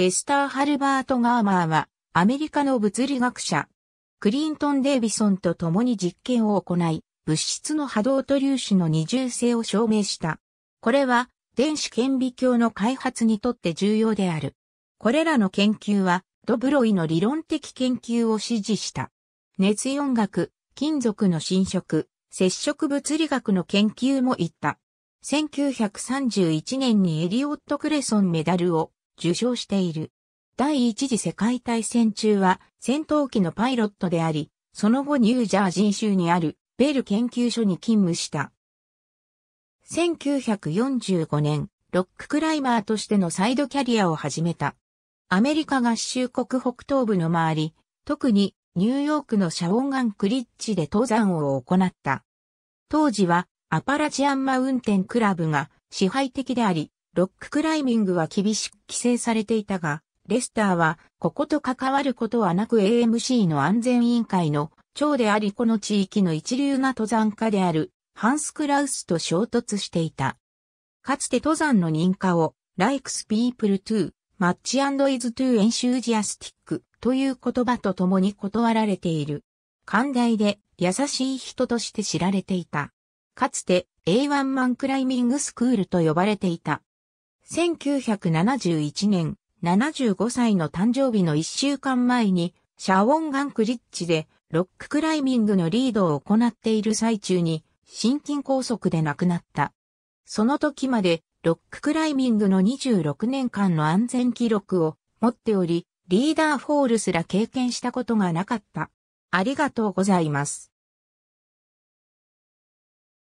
レスター・ハルバート・ガーマーは、アメリカの物理学者、クリントン・デイビソンと共に実験を行い、物質の波動と粒子の二重性を証明した。これは、電子顕微鏡の開発にとって重要である。これらの研究は、ドブロイの理論的研究を支持した。熱音楽、金属の侵食、接触物理学の研究も行った。1931年にエリオット・クレソンメダルを受賞している。第一次世界大戦中は戦闘機のパイロットであり、その後ニュージャージー州にあるベル研究所に勤務した。1945年、ロッククライマーとしてのサイドキャリアを始めた。アメリカ合衆国北東部の周り、特にニューヨークのシャオンガンクリッチで登山を行った。当時はアパラチアンマウンテンクラブが支配的であり、ロッククライミングは厳しく規制されていたが、レスターは、ここと関わることはなく AMC の安全委員会の長でありこの地域の一流な登山家であるハンス・クラウスと衝突していた。かつて登山の認可を likes people to match and is to enthusiastic という言葉と共に断られている。寛大で優しい人として知られていた。かつて A1 マンクライミングスクールと呼ばれていた。1971年、75歳の誕生日の1週間前に、シャオンガンクリッチで、ロッククライミングのリードを行っている最中に、心筋梗塞で亡くなった。その時まで、ロッククライミングの26年間の安全記録を持っており、リーダーフォールすら経験したことがなかった。ありがとうございます。